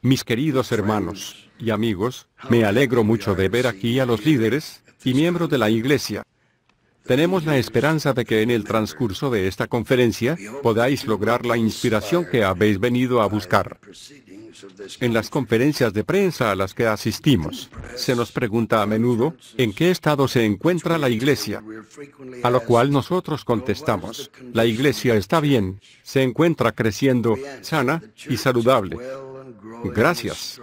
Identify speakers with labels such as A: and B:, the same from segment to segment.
A: Mis queridos hermanos y amigos, me alegro mucho de ver aquí a los líderes y miembros de la Iglesia. Tenemos la esperanza de que en el transcurso de esta conferencia podáis lograr la inspiración que habéis venido a buscar. En las conferencias de prensa a las que asistimos, se nos pregunta a menudo en qué estado se encuentra la iglesia, a lo cual nosotros contestamos, la iglesia está bien, se encuentra creciendo, sana y saludable. Gracias.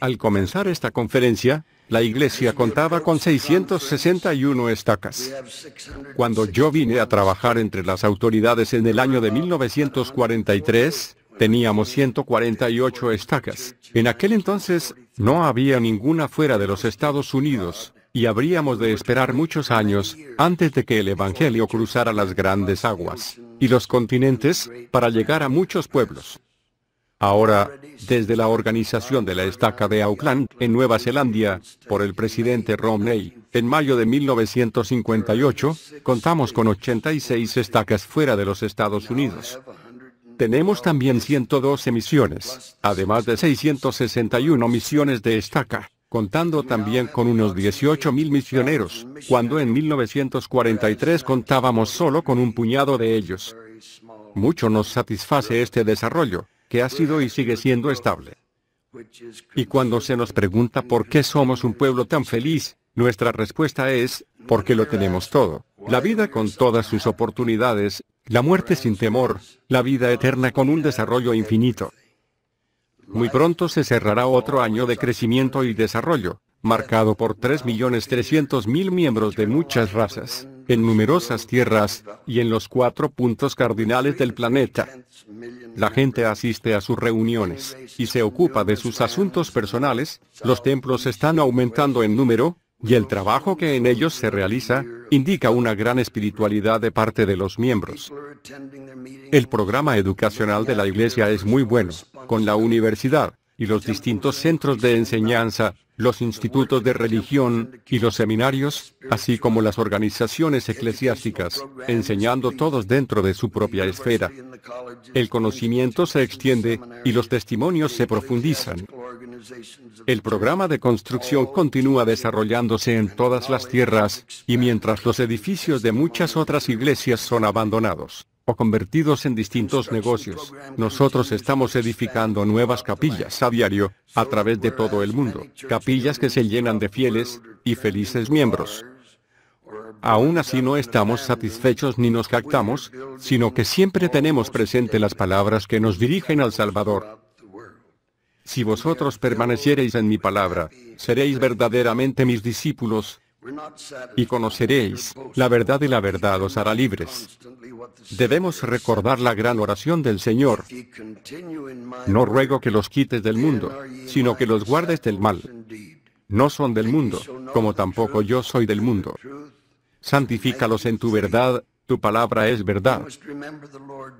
A: Al comenzar esta conferencia, la iglesia contaba con 661 estacas. Cuando yo vine a trabajar entre las autoridades en el año de 1943, Teníamos 148 estacas. En aquel entonces no había ninguna fuera de los Estados Unidos y habríamos de esperar muchos años antes de que el Evangelio cruzara las grandes aguas y los continentes para llegar a muchos pueblos. Ahora, desde la organización de la estaca de Auckland, en Nueva Zelanda, por el presidente Romney, en mayo de 1958, contamos con 86 estacas fuera de los Estados Unidos. Tenemos también 112 misiones, además de 661 misiones de estaca, contando también con unos 18.000 misioneros, cuando en 1943 contábamos solo con un puñado de ellos. Mucho nos satisface este desarrollo, que ha sido y sigue siendo estable. Y cuando se nos pregunta por qué somos un pueblo tan feliz, nuestra respuesta es, porque lo tenemos todo. La vida con todas sus oportunidades, la muerte sin temor, la vida eterna con un desarrollo infinito. Muy pronto se cerrará otro año de crecimiento y desarrollo, marcado por 3.300.000 miembros de muchas razas, en numerosas tierras y en los cuatro puntos cardinales del planeta. La gente asiste a sus reuniones y se ocupa de sus asuntos personales, los templos están aumentando en número, y el trabajo que en ellos se realiza indica una gran espiritualidad de parte de los miembros. El programa educacional de la Iglesia es muy bueno, con la universidad, y los distintos centros de enseñanza, los institutos de religión y los seminarios, así como las organizaciones eclesiásticas, enseñando todos dentro de su propia esfera. El conocimiento se extiende y los testimonios se profundizan. El programa de construcción continúa desarrollándose en todas las tierras y mientras los edificios de muchas otras iglesias son abandonados convertidos en distintos negocios. Nosotros estamos edificando nuevas capillas a diario a través de todo el mundo, capillas que se llenan de fieles y felices miembros. Aún así no estamos satisfechos ni nos jactamos, sino que siempre tenemos presente las palabras que nos dirigen al Salvador. Si vosotros permaneciereis en mi palabra, seréis verdaderamente mis discípulos y conoceréis la verdad y la verdad os hará libres. Debemos recordar la gran oración del Señor. No ruego que los quites del mundo, sino que los guardes del mal. No son del mundo, como tampoco yo soy del mundo. Santifícalos en tu verdad, tu palabra es verdad.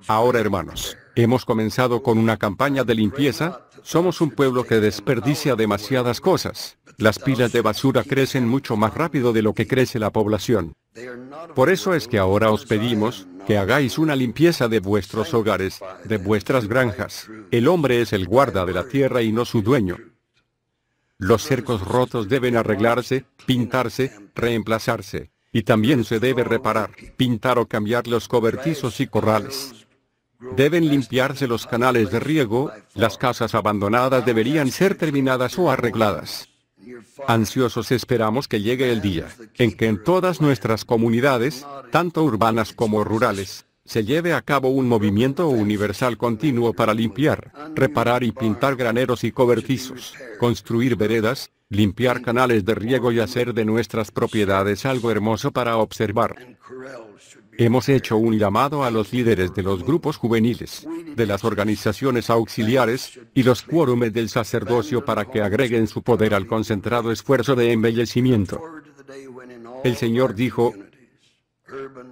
A: Ahora, hermanos, hemos comenzado con una campaña de limpieza. Somos un pueblo que desperdicia demasiadas cosas. Las pilas de basura crecen mucho más rápido de lo que crece la población. Por eso es que ahora os pedimos que hagáis una limpieza de vuestros hogares, de vuestras granjas. El hombre es el guarda de la tierra y no su dueño. Los cercos rotos deben arreglarse, pintarse, reemplazarse. Y también se debe reparar, pintar o cambiar los cobertizos y corrales. Deben limpiarse los canales de riego, las casas abandonadas deberían ser terminadas o arregladas. Ansiosos esperamos que llegue el día en que en todas nuestras comunidades, tanto urbanas como rurales, se lleve a cabo un movimiento universal continuo para limpiar, reparar y pintar graneros y cobertizos, construir veredas, limpiar canales de riego y hacer de nuestras propiedades algo hermoso para observar. Hemos hecho un llamado a los líderes de los grupos juveniles, de las organizaciones auxiliares y los quórumes del sacerdocio para que agreguen su poder al concentrado esfuerzo de embellecimiento. El Señor dijo,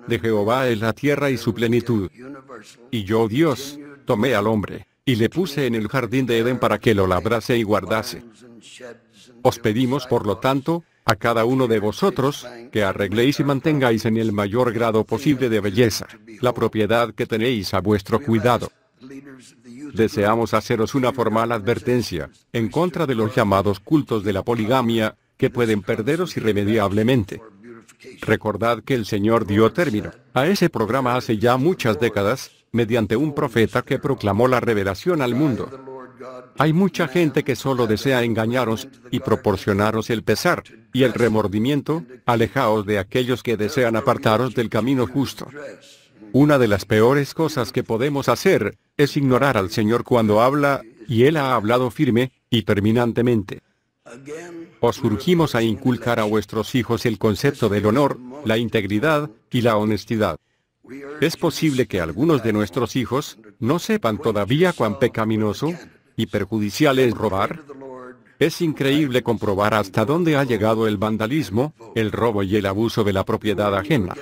A: de Jehová es la tierra y su plenitud. Y yo, Dios, tomé al hombre, y le puse en el jardín de Edén para que lo labrase y guardase. Os pedimos, por lo tanto, a cada uno de vosotros, que arregléis y mantengáis en el mayor grado posible de belleza, la propiedad que tenéis a vuestro cuidado. Deseamos haceros una formal advertencia en contra de los llamados cultos de la poligamia que pueden perderos irremediablemente. Recordad que el Señor dio término a ese programa hace ya muchas décadas mediante un profeta que proclamó la revelación al mundo. Hay mucha gente que solo desea engañaros y proporcionaros el pesar y el remordimiento, alejaos de aquellos que desean apartaros del camino justo. Una de las peores cosas que podemos hacer es ignorar al Señor cuando habla, y Él ha hablado firme y terminantemente. Os urgimos a inculcar a vuestros hijos el concepto del honor, la integridad y la honestidad. Es posible que algunos de nuestros hijos no sepan todavía cuán pecaminoso, y perjudicial es robar? Es increíble comprobar hasta dónde ha llegado el vandalismo, el robo y el abuso de la propiedad ajena.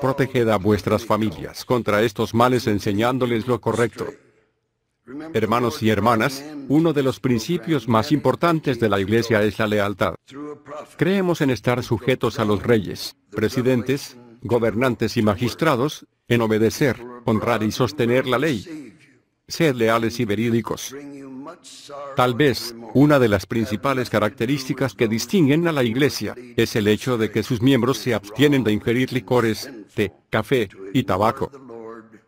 A: Proteged a vuestras familias contra estos males enseñándoles lo correcto. Hermanos y hermanas, uno de los principios más importantes de la Iglesia es la lealtad. Creemos en estar sujetos a los reyes, presidentes, gobernantes y magistrados, en obedecer, honrar y sostener la ley, Sed leales y verídicos. Tal vez, una de las principales características que distinguen a la Iglesia es el hecho de que sus miembros se abstienen de ingerir licores, té, café y tabaco.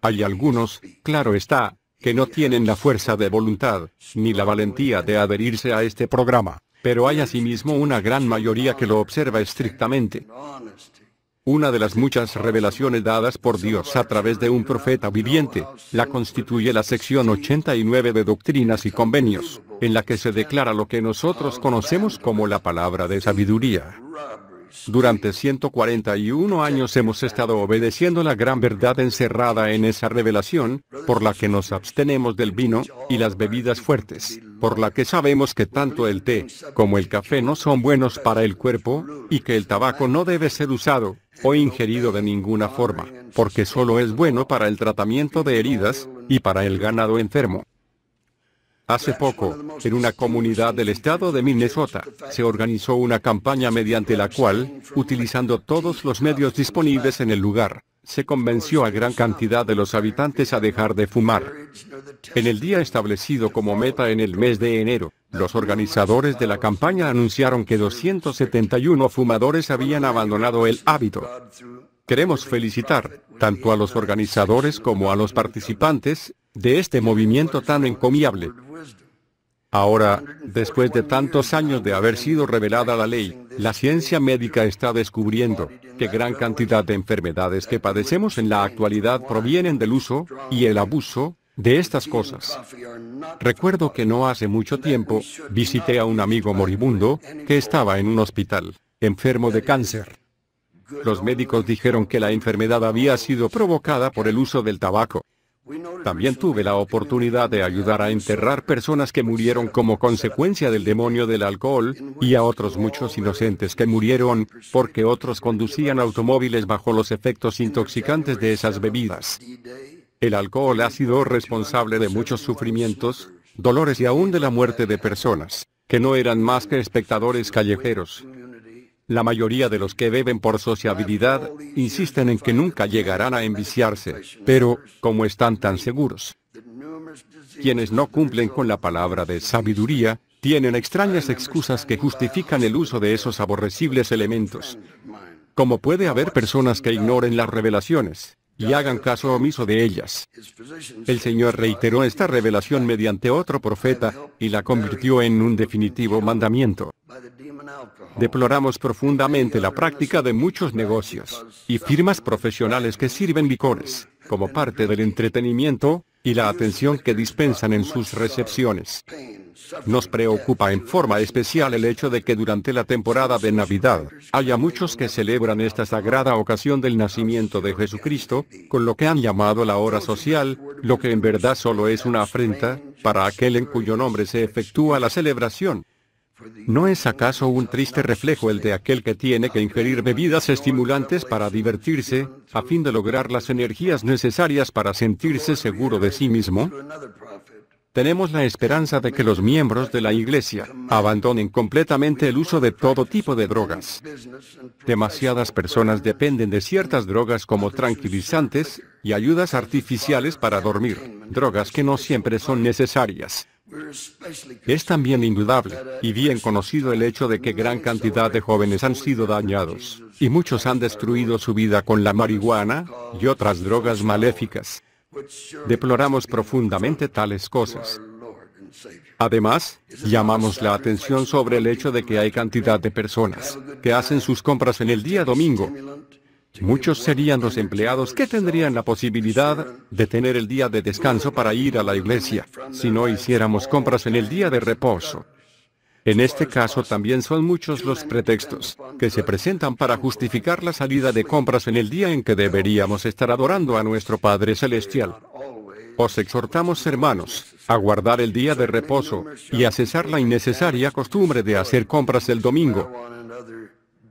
A: Hay algunos, claro está, que no tienen la fuerza de voluntad ni la valentía de adherirse a este programa, pero hay asimismo una gran mayoría que lo observa estrictamente. Una de las muchas revelaciones dadas por Dios a través de un profeta viviente, la constituye la sección 89 de Doctrinas y Convenios, en la que se declara lo que nosotros conocemos como la palabra de sabiduría. Durante 141 años hemos estado obedeciendo la gran verdad encerrada en esa revelación, por la que nos abstenemos del vino y las bebidas fuertes, por la que sabemos que tanto el té como el café no son buenos para el cuerpo, y que el tabaco no debe ser usado o ingerido de ninguna forma, porque solo es bueno para el tratamiento de heridas y para el ganado enfermo. Hace poco, en una comunidad del estado de Minnesota, se organizó una campaña mediante la cual, utilizando todos los medios disponibles en el lugar, se convenció a gran cantidad de los habitantes a dejar de fumar. En el día establecido como meta en el mes de enero, los organizadores de la campaña anunciaron que 271 fumadores habían abandonado el hábito. Queremos felicitar tanto a los organizadores como a los participantes de este movimiento tan encomiable. Ahora, después de tantos años de haber sido revelada la ley, la ciencia médica está descubriendo que gran cantidad de enfermedades que padecemos en la actualidad provienen del uso y el abuso de estas cosas. Recuerdo que no hace mucho tiempo visité a un amigo moribundo que estaba en un hospital, enfermo de cáncer. Los médicos dijeron que la enfermedad había sido provocada por el uso del tabaco. También tuve la oportunidad de ayudar a enterrar personas que murieron como consecuencia del demonio del alcohol y a otros muchos inocentes que murieron porque otros conducían automóviles bajo los efectos intoxicantes de esas bebidas. El alcohol ha sido responsable de muchos sufrimientos, dolores y aún de la muerte de personas que no eran más que espectadores callejeros, la mayoría de los que beben por sociabilidad insisten en que nunca llegarán a enviciarse, pero como están tan seguros, quienes no cumplen con la palabra de sabiduría tienen extrañas excusas que justifican el uso de esos aborrecibles elementos. Como puede haber personas que ignoren las revelaciones y hagan caso omiso de ellas. El Señor reiteró esta revelación mediante otro profeta y la convirtió en un definitivo mandamiento. Deploramos profundamente la práctica de muchos negocios y firmas profesionales que sirven licores como parte del entretenimiento y la atención que dispensan en sus recepciones. Nos preocupa en forma especial el hecho de que durante la temporada de Navidad haya muchos que celebran esta sagrada ocasión del nacimiento de Jesucristo, con lo que han llamado la hora social, lo que en verdad solo es una afrenta para aquel en cuyo nombre se efectúa la celebración. ¿No es acaso un triste reflejo el de aquel que tiene que ingerir bebidas estimulantes para divertirse, a fin de lograr las energías necesarias para sentirse seguro de sí mismo? Tenemos la esperanza de que los miembros de la Iglesia abandonen completamente el uso de todo tipo de drogas. Demasiadas personas dependen de ciertas drogas como tranquilizantes y ayudas artificiales para dormir, drogas que no siempre son necesarias. Es también indudable y bien conocido el hecho de que gran cantidad de jóvenes han sido dañados y muchos han destruido su vida con la marihuana y otras drogas maléficas. Deploramos profundamente tales cosas. Además, llamamos la atención sobre el hecho de que hay cantidad de personas que hacen sus compras en el día domingo Muchos serían los empleados que tendrían la posibilidad de tener el día de descanso para ir a la iglesia si no hiciéramos compras en el día de reposo. En este caso también son muchos los pretextos que se presentan para justificar la salida de compras en el día en que deberíamos estar adorando a nuestro Padre Celestial. Os exhortamos, hermanos, a guardar el día de reposo y a cesar la innecesaria costumbre de hacer compras el domingo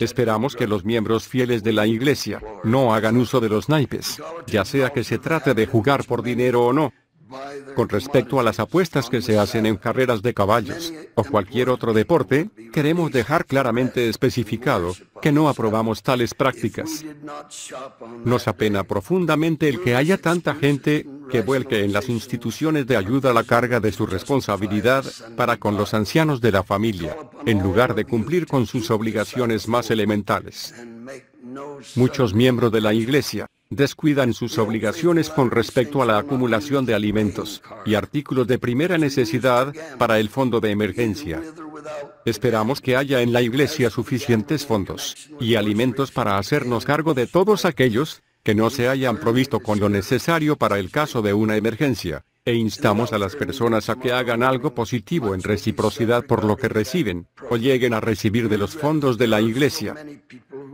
A: Esperamos que los miembros fieles de la Iglesia no hagan uso de los naipes, ya sea que se trate de jugar por dinero o no. Con respecto a las apuestas que se hacen en carreras de caballos o cualquier otro deporte, queremos dejar claramente especificado que no aprobamos tales prácticas. Nos apena profundamente el que haya tanta gente que vuelque en las instituciones de ayuda la carga de su responsabilidad para con los ancianos de la familia, en lugar de cumplir con sus obligaciones más elementales. Muchos miembros de la Iglesia descuidan sus obligaciones con respecto a la acumulación de alimentos y artículos de primera necesidad para el fondo de emergencia. Esperamos que haya en la Iglesia suficientes fondos y alimentos para hacernos cargo de todos aquellos que no se hayan provisto con lo necesario para el caso de una emergencia, e instamos a las personas a que hagan algo positivo en reciprocidad por lo que reciben, o lleguen a recibir de los fondos de la Iglesia.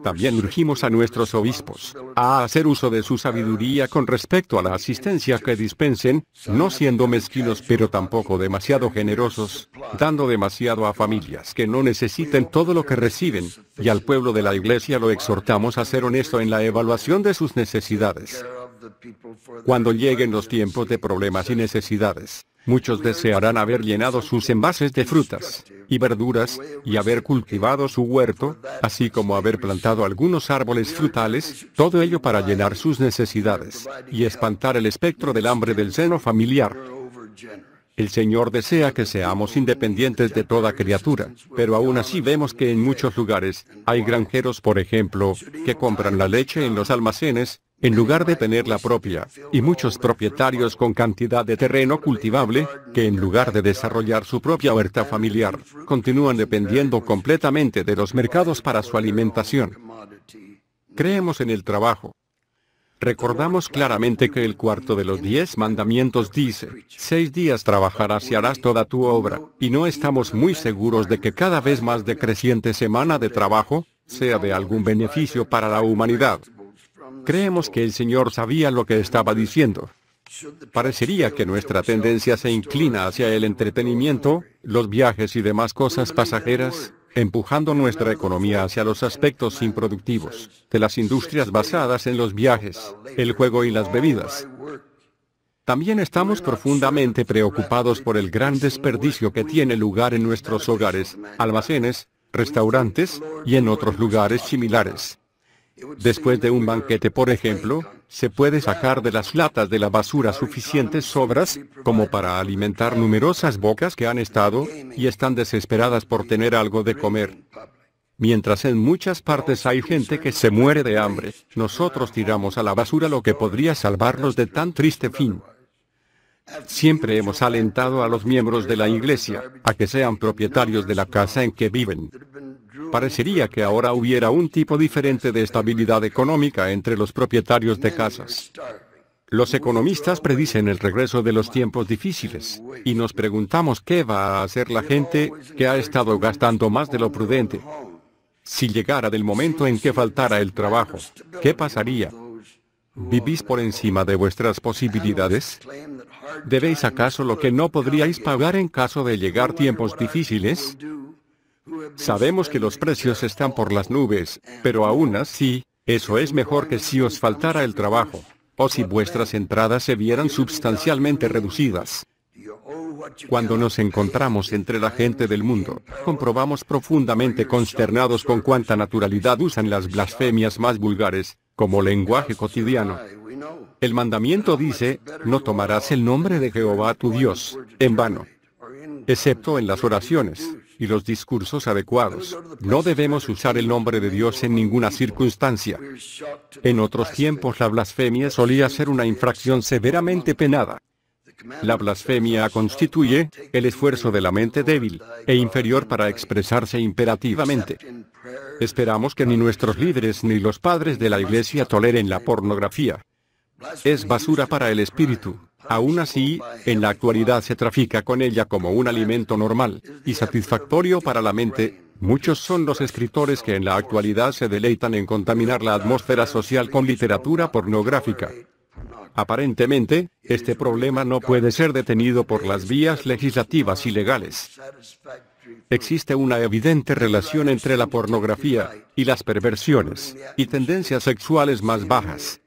A: También urgimos a nuestros obispos a hacer uso de su sabiduría con respecto a la asistencia que dispensen, no siendo mezquinos pero tampoco demasiado generosos, dando demasiado a familias que no necesiten todo lo que reciben, y al pueblo de la iglesia lo exhortamos a ser honesto en la evaluación de sus necesidades. Cuando lleguen los tiempos de problemas y necesidades, muchos desearán haber llenado sus envases de frutas, y verduras y haber cultivado su huerto, así como haber plantado algunos árboles frutales, todo ello para llenar sus necesidades y espantar el espectro del hambre del seno familiar. El Señor desea que seamos independientes de toda criatura, pero aún así vemos que en muchos lugares hay granjeros, por ejemplo, que compran la leche en los almacenes en lugar de tener la propia, y muchos propietarios con cantidad de terreno cultivable, que en lugar de desarrollar su propia huerta familiar, continúan dependiendo completamente de los mercados para su alimentación. Creemos en el trabajo. Recordamos claramente que el cuarto de los diez mandamientos dice, seis días trabajarás y harás toda tu obra, y no estamos muy seguros de que cada vez más decreciente semana de trabajo sea de algún beneficio para la humanidad. Creemos que el Señor sabía lo que estaba diciendo. Parecería que nuestra tendencia se inclina hacia el entretenimiento, los viajes y demás cosas pasajeras, empujando nuestra economía hacia los aspectos improductivos de las industrias basadas en los viajes, el juego y las bebidas. También estamos profundamente preocupados por el gran desperdicio que tiene lugar en nuestros hogares, almacenes, restaurantes y en otros lugares similares. Después de un banquete, por ejemplo, se puede sacar de las latas de la basura suficientes sobras como para alimentar numerosas bocas que han estado y están desesperadas por tener algo de comer. Mientras en muchas partes hay gente que se muere de hambre, nosotros tiramos a la basura lo que podría salvarlos de tan triste fin. Siempre hemos alentado a los miembros de la iglesia a que sean propietarios de la casa en que viven. Parecería que ahora hubiera un tipo diferente de estabilidad económica entre los propietarios de casas. Los economistas predicen el regreso de los tiempos difíciles y nos preguntamos qué va a hacer la gente que ha estado gastando más de lo prudente. Si llegara del momento en que faltara el trabajo, ¿qué pasaría? ¿Vivís por encima de vuestras posibilidades? ¿Debéis acaso lo que no podríais pagar en caso de llegar tiempos difíciles? Sabemos que los precios están por las nubes, pero aún así, eso es mejor que si os faltara el trabajo, o si vuestras entradas se vieran sustancialmente reducidas. Cuando nos encontramos entre la gente del mundo, comprobamos profundamente consternados con cuánta naturalidad usan las blasfemias más vulgares, como lenguaje cotidiano. El mandamiento dice, no tomarás el nombre de Jehová tu Dios en vano, excepto en las oraciones y los discursos adecuados. No debemos usar el nombre de Dios en ninguna circunstancia. En otros tiempos la blasfemia solía ser una infracción severamente penada. La blasfemia constituye el esfuerzo de la mente débil e inferior para expresarse imperativamente. Esperamos que ni nuestros líderes ni los padres de la Iglesia toleren la pornografía. Es basura para el espíritu. Aún así, en la actualidad se trafica con ella como un alimento normal y satisfactorio para la mente Muchos son los escritores que en la actualidad se deleitan en contaminar la atmósfera social con literatura pornográfica. Aparentemente, este problema no puede ser detenido por las vías legislativas y legales. Existe una evidente relación entre la pornografía y las perversiones y tendencias sexuales más bajas.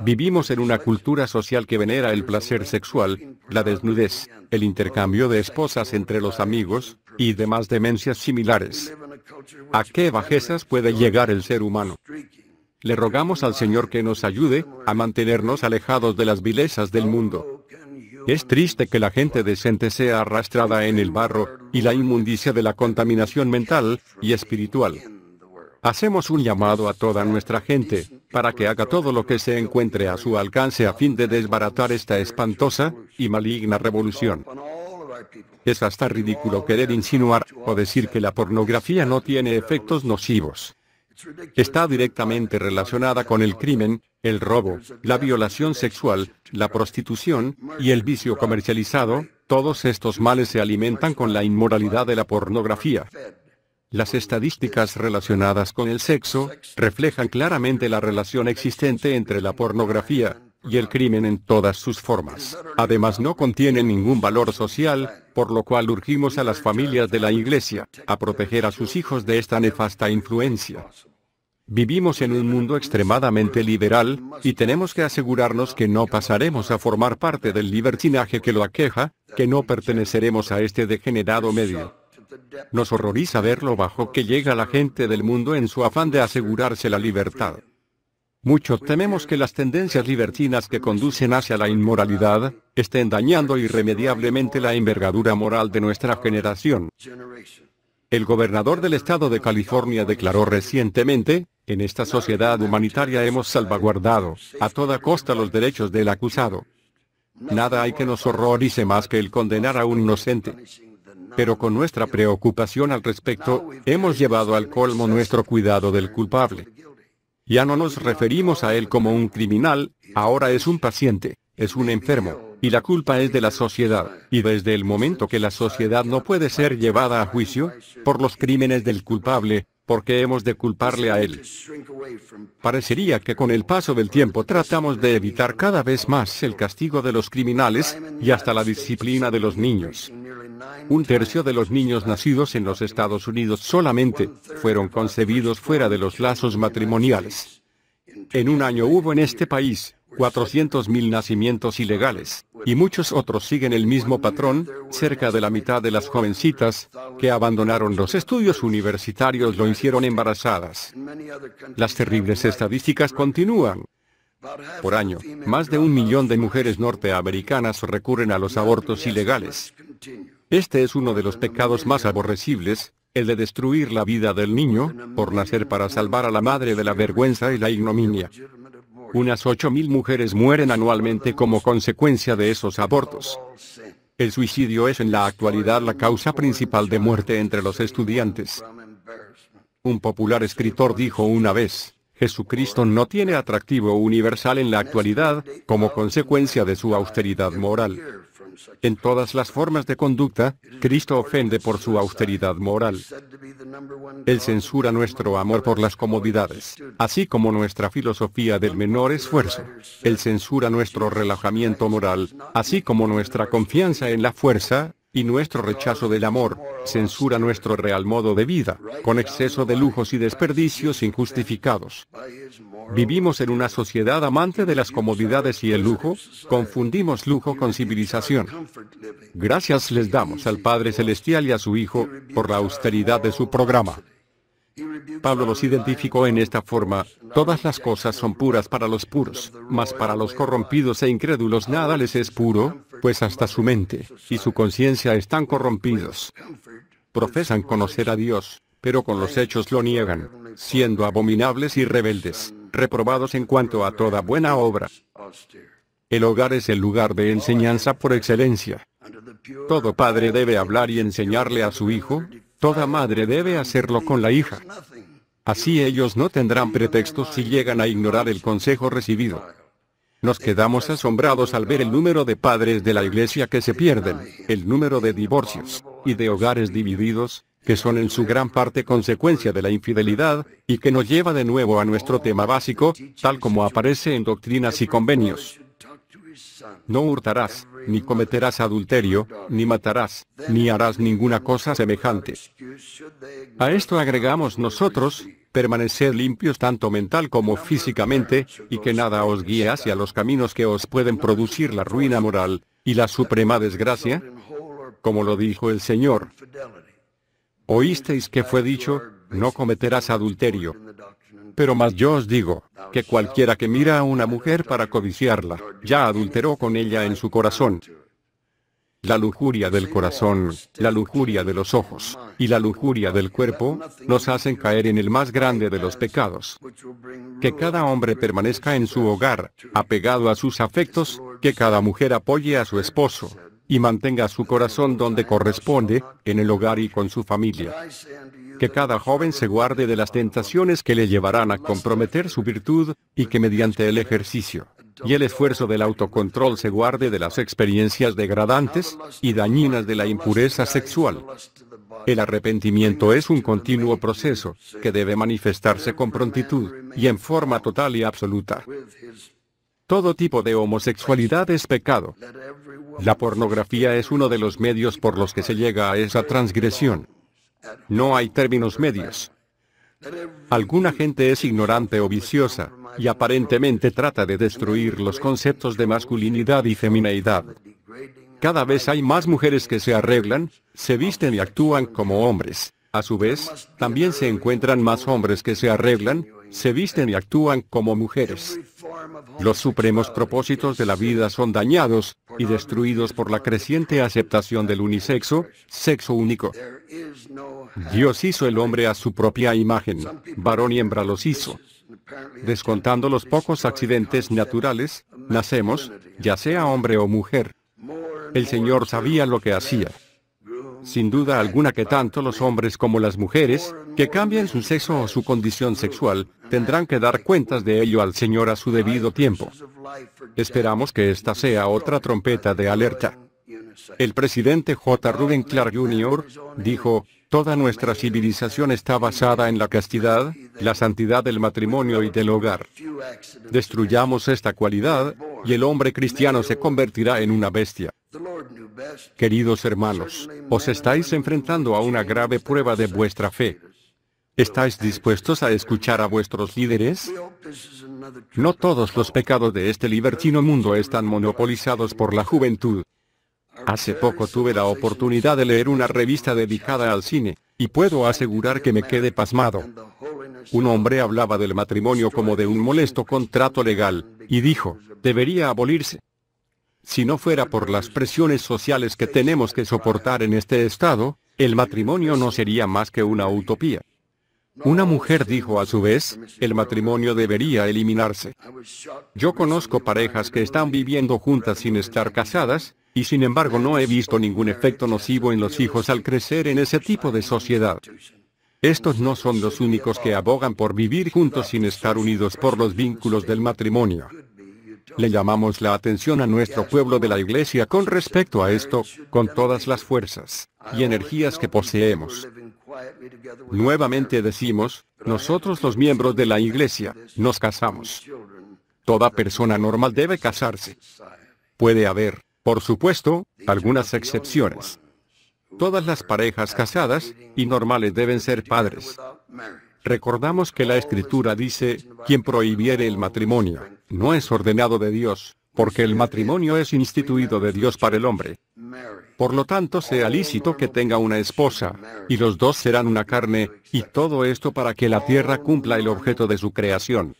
A: Vivimos en una cultura social que venera el placer sexual, la desnudez, el intercambio de esposas entre los amigos y demás demencias similares. ¿A qué bajezas puede llegar el ser humano? le rogamos al Señor que nos ayude a mantenernos alejados de las vilezas del mundo. Es triste que la gente decente sea arrastrada en el barro y la inmundicia de la contaminación mental y espiritual. Hacemos un llamado a toda nuestra gente para que haga todo lo que se encuentre a su alcance a fin de desbaratar esta espantosa y maligna revolución. Es hasta ridículo querer insinuar o decir que la pornografía no tiene efectos nocivos está directamente relacionada con el crimen, el robo, la violación sexual, la prostitución y el vicio comercializado, todos estos males se alimentan con la inmoralidad de la pornografía. Las estadísticas relacionadas con el sexo reflejan claramente la relación existente entre la pornografía, y el crimen en todas sus formas. Además no contiene ningún valor social, por lo cual urgimos a las familias de la Iglesia a proteger a sus hijos de esta nefasta influencia. Vivimos en un mundo extremadamente liberal, y tenemos que asegurarnos que no pasaremos a formar parte del libertinaje que lo aqueja, que no perteneceremos a este degenerado medio. Nos horroriza ver lo bajo que llega la gente del mundo en su afán de asegurarse la libertad. Muchos tememos que las tendencias libertinas que conducen hacia la inmoralidad estén dañando irremediablemente la envergadura moral de nuestra generación. El gobernador del estado de California declaró recientemente, en esta sociedad humanitaria hemos salvaguardado a toda costa los derechos del acusado. Nada hay que nos horrorice más que el condenar a un inocente. Pero con nuestra preocupación al respecto, hemos llevado al colmo nuestro cuidado del culpable. Ya no nos referimos a él como un criminal, ahora es un paciente, es un enfermo, y la culpa es de la sociedad, y desde el momento que la sociedad no puede ser llevada a juicio, por los crímenes del culpable, porque hemos de culparle a él. Parecería que con el paso del tiempo tratamos de evitar cada vez más el castigo de los criminales y hasta la disciplina de los niños. Un tercio de los niños nacidos en los Estados Unidos solamente fueron concebidos fuera de los lazos matrimoniales. En un año hubo en este país 400.000 nacimientos ilegales, y muchos otros siguen el mismo patrón, cerca de la mitad de las jovencitas que abandonaron los estudios universitarios lo hicieron embarazadas. Las terribles estadísticas continúan. Por año, más de un millón de mujeres norteamericanas recurren a los abortos ilegales. Este es uno de los pecados más aborrecibles, el de destruir la vida del niño, por nacer para salvar a la madre de la vergüenza y la ignominia. Unas 8.000 mujeres mueren anualmente como consecuencia de esos abortos. El suicidio es en la actualidad la causa principal de muerte entre los estudiantes. Un popular escritor dijo una vez, Jesucristo no tiene atractivo universal en la actualidad, como consecuencia de su austeridad moral. En todas las formas de conducta, Cristo ofende por su austeridad moral. Él censura nuestro amor por las comodidades, así como nuestra filosofía del menor esfuerzo. Él censura nuestro relajamiento moral, así como nuestra confianza en la fuerza, y nuestro rechazo del amor, censura nuestro real modo de vida, con exceso de lujos y desperdicios injustificados. Vivimos en una sociedad amante de las comodidades y el lujo, confundimos lujo con civilización. Gracias les damos al Padre Celestial y a su Hijo por la austeridad de su programa. Pablo los identificó en esta forma, todas las cosas son puras para los puros, mas para los corrompidos e incrédulos nada les es puro, pues hasta su mente y su conciencia están corrompidos. Profesan conocer a Dios, pero con los hechos lo niegan, siendo abominables y rebeldes, reprobados en cuanto a toda buena obra. El hogar es el lugar de enseñanza por excelencia. Todo padre debe hablar y enseñarle a su hijo, toda madre debe hacerlo con la hija. Así ellos no tendrán pretextos si llegan a ignorar el consejo recibido. Nos quedamos asombrados al ver el número de padres de la iglesia que se pierden, el número de divorcios y de hogares divididos, que son en su gran parte consecuencia de la infidelidad, y que nos lleva de nuevo a nuestro tema básico, tal como aparece en doctrinas y convenios. No hurtarás, ni cometerás adulterio, ni matarás, ni harás ninguna cosa semejante. A esto agregamos nosotros, permanecer limpios tanto mental como físicamente, y que nada os guíe hacia los caminos que os pueden producir la ruina moral, y la suprema desgracia, como lo dijo el Señor. Oísteis que fue dicho, no cometerás adulterio. Pero más yo os digo, que cualquiera que mira a una mujer para codiciarla, ya adulteró con ella en su corazón la lujuria del corazón, la lujuria de los ojos y la lujuria del cuerpo, nos hacen caer en el más grande de los pecados. Que cada hombre permanezca en su hogar, apegado a sus afectos, que cada mujer apoye a su esposo y mantenga su corazón donde corresponde, en el hogar y con su familia. Que cada joven se guarde de las tentaciones que le llevarán a comprometer su virtud, y que mediante el ejercicio y el esfuerzo del autocontrol se guarde de las experiencias degradantes y dañinas de la impureza sexual. El arrepentimiento es un continuo proceso que debe manifestarse con prontitud y en forma total y absoluta. Todo tipo de homosexualidad es pecado. La pornografía es uno de los medios por los que se llega a esa transgresión. No hay términos medios. Alguna gente es ignorante o viciosa, y aparentemente trata de destruir los conceptos de masculinidad y femineidad. Cada vez hay más mujeres que se arreglan, se visten y actúan como hombres. A su vez, también se encuentran más hombres que se arreglan, se visten y actúan como mujeres. Los supremos propósitos de la vida son dañados y destruidos por la creciente aceptación del unisexo, sexo único. Dios hizo el hombre a su propia imagen, varón y hembra los hizo descontando los pocos accidentes naturales, nacemos, ya sea hombre o mujer. El Señor sabía lo que hacía. Sin duda alguna que tanto los hombres como las mujeres, que cambien su sexo o su condición sexual, tendrán que dar cuentas de ello al Señor a su debido tiempo. Esperamos que esta sea otra trompeta de alerta. El presidente J. Rubén Clark Jr. dijo, Toda nuestra civilización está basada en la castidad, la santidad del matrimonio y del hogar. Destruyamos esta cualidad y el hombre cristiano se convertirá en una bestia. Queridos hermanos, os estáis enfrentando a una grave prueba de vuestra fe. ¿Estáis dispuestos a escuchar a vuestros líderes? No todos los pecados de este libertino mundo están monopolizados por la juventud. Hace poco tuve la oportunidad de leer una revista dedicada al cine, y puedo asegurar que me quedé pasmado. Un hombre hablaba del matrimonio como de un molesto contrato legal, y dijo, debería abolirse. Si no fuera por las presiones sociales que tenemos que soportar en este estado, el matrimonio no sería más que una utopía. Una mujer dijo a su vez, el matrimonio debería eliminarse. Yo conozco parejas que están viviendo juntas sin estar casadas, y sin embargo no he visto ningún efecto nocivo en los hijos al crecer en ese tipo de sociedad. Estos no son los únicos que abogan por vivir juntos sin estar unidos por los vínculos del matrimonio. Le llamamos la atención a nuestro pueblo de la iglesia con respecto a esto, con todas las fuerzas y energías que poseemos. Nuevamente decimos, nosotros los miembros de la Iglesia, nos casamos. Toda persona normal debe casarse. Puede haber, por supuesto, algunas excepciones. Todas las parejas casadas y normales deben ser padres. Recordamos que la Escritura dice, quien prohibiere el matrimonio, no es ordenado de Dios, porque el matrimonio es instituido de Dios para el hombre. Por lo tanto, sea lícito que tenga una esposa, y los dos serán una carne, y todo esto para que la tierra cumpla el objeto de su creación.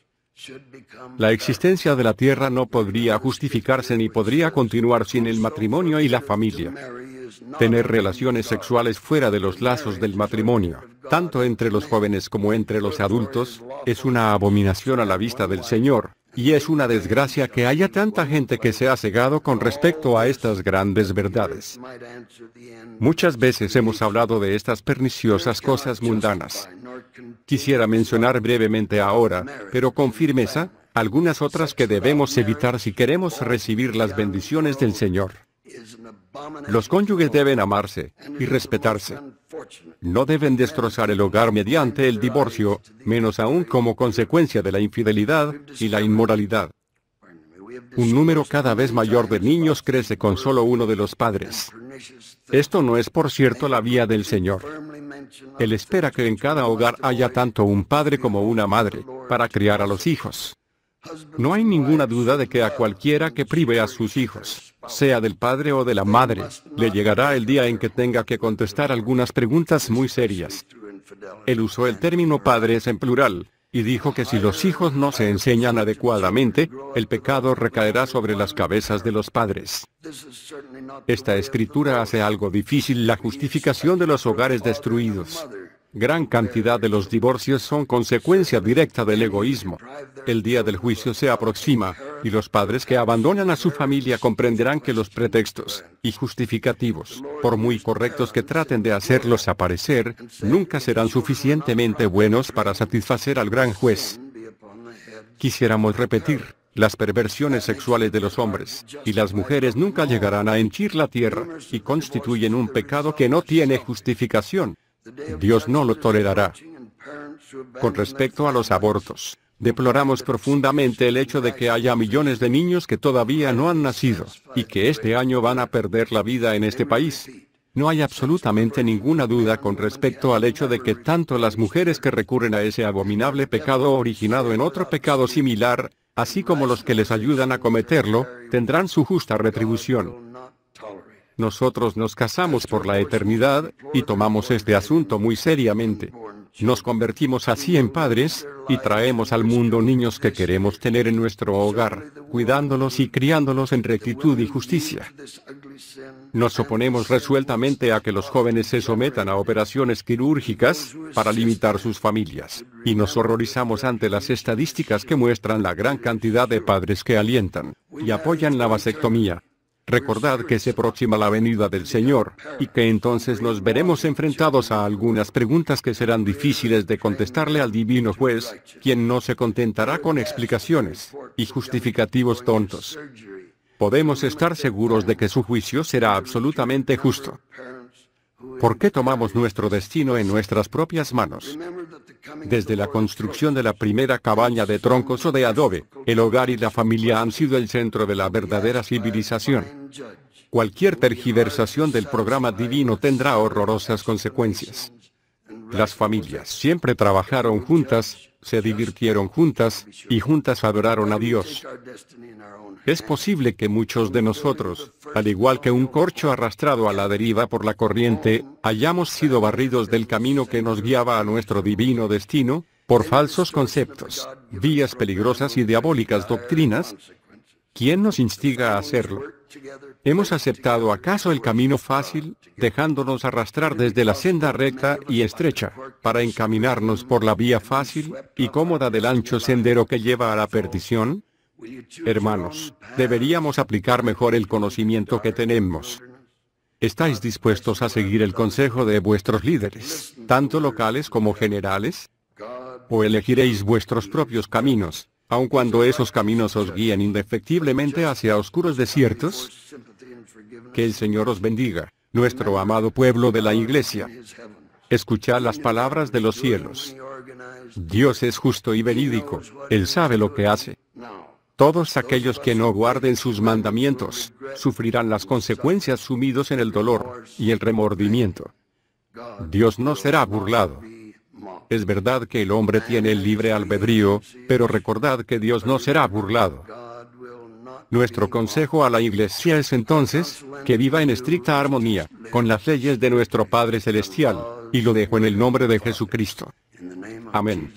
A: La existencia de la tierra no podría justificarse ni podría continuar sin el matrimonio y la familia. Tener relaciones sexuales fuera de los lazos del matrimonio, tanto entre los jóvenes como entre los adultos, es una abominación a la vista del Señor, y es una desgracia que haya tanta gente que se ha cegado con respecto a estas grandes verdades. Muchas veces hemos hablado de estas perniciosas cosas mundanas. Quisiera mencionar brevemente ahora, pero con firmeza, algunas otras que debemos evitar si queremos recibir las bendiciones del Señor. Los cónyuges deben amarse y respetarse. No deben destrozar el hogar mediante el divorcio, menos aún como consecuencia de la infidelidad y la inmoralidad. Un número cada vez mayor de niños crece con solo uno de los padres. Esto no es, por cierto, la vía del Señor. Él espera que en cada hogar haya tanto un padre como una madre para criar a los hijos. No hay ninguna duda de que a cualquiera que prive a sus hijos, sea del padre o de la madre, le llegará el día en que tenga que contestar algunas preguntas muy serias. Él usó el término padres en plural, y dijo que si los hijos no se enseñan adecuadamente, el pecado recaerá sobre las cabezas de los padres. Esta escritura hace algo difícil la justificación de los hogares destruidos. Gran cantidad de los divorcios son consecuencia directa del egoísmo. El día del juicio se aproxima, y los padres que abandonan a su familia comprenderán que los pretextos y justificativos, por muy correctos que traten de hacerlos aparecer, nunca serán suficientemente buenos para satisfacer al gran juez. Quisiéramos repetir, las perversiones sexuales de los hombres y las mujeres nunca llegarán a henchir la tierra y constituyen un pecado que no tiene justificación. Dios no lo tolerará. Con respecto a los abortos, deploramos profundamente el hecho de que haya millones de niños que todavía no han nacido y que este año van a perder la vida en este país. No hay absolutamente ninguna duda con respecto al hecho de que tanto las mujeres que recurren a ese abominable pecado originado en otro pecado similar, así como los que les ayudan a cometerlo, tendrán su justa retribución. Nosotros nos casamos por la eternidad y tomamos este asunto muy seriamente. Nos convertimos así en padres y traemos al mundo niños que queremos tener en nuestro hogar, cuidándolos y criándolos en rectitud y justicia. Nos oponemos resueltamente a que los jóvenes se sometan a operaciones quirúrgicas para limitar sus familias, y nos horrorizamos ante las estadísticas que muestran la gran cantidad de padres que alientan y apoyan la vasectomía, Recordad que se aproxima la venida del Señor y que entonces nos veremos enfrentados a algunas preguntas que serán difíciles de contestarle al divino juez, quien no se contentará con explicaciones y justificativos tontos. Podemos estar seguros de que su juicio será absolutamente justo. ¿Por qué tomamos nuestro destino en nuestras propias manos? Desde la construcción de la primera cabaña de troncos o de adobe, el hogar y la familia han sido el centro de la verdadera civilización. Cualquier tergiversación del programa divino tendrá horrorosas consecuencias. Las familias siempre trabajaron juntas, se divirtieron juntas y juntas adoraron a Dios. Es posible que muchos de nosotros al igual que un corcho arrastrado a la deriva por la corriente, hayamos sido barridos del camino que nos guiaba a nuestro divino destino, por falsos conceptos, vías peligrosas y diabólicas doctrinas? ¿Quién nos instiga a hacerlo? ¿Hemos aceptado acaso el camino fácil, dejándonos arrastrar desde la senda recta y estrecha, para encaminarnos por la vía fácil y cómoda del ancho sendero que lleva a la perdición? Hermanos, deberíamos aplicar mejor el conocimiento que tenemos. ¿Estáis dispuestos a seguir el consejo de vuestros líderes, tanto locales como generales? ¿O elegiréis vuestros propios caminos, aun cuando esos caminos os guíen indefectiblemente hacia oscuros desiertos? Que el Señor os bendiga, nuestro amado pueblo de la Iglesia. Escuchad las palabras de los cielos. Dios es justo y verídico. Él sabe lo que hace. Todos aquellos que no guarden sus mandamientos sufrirán las consecuencias sumidos en el dolor y el remordimiento. Dios no será burlado. Es verdad que el hombre tiene el libre albedrío, pero recordad que Dios no será burlado. Nuestro consejo a la Iglesia es entonces, que viva en estricta armonía con las leyes de nuestro Padre Celestial, y lo dejo en el nombre de Jesucristo. Amén.